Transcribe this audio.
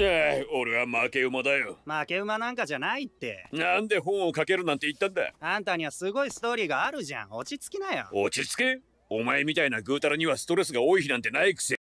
俺は負け馬だよ負け馬なんかじゃないってなんで本を書けるなんて言ったんだあんたにはすごいストーリーがあるじゃん落ち着きなよ落ち着けお前みたいなぐうたらにはストレスが多い日なんてないくせ